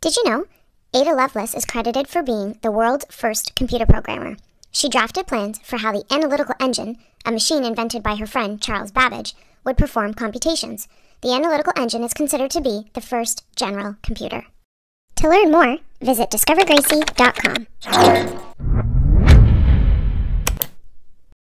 Did you know? Ada Lovelace is credited for being the world's first computer programmer. She drafted plans for how the analytical engine, a machine invented by her friend Charles Babbage, would perform computations. The analytical engine is considered to be the first general computer. To learn more, visit discovergracie.com.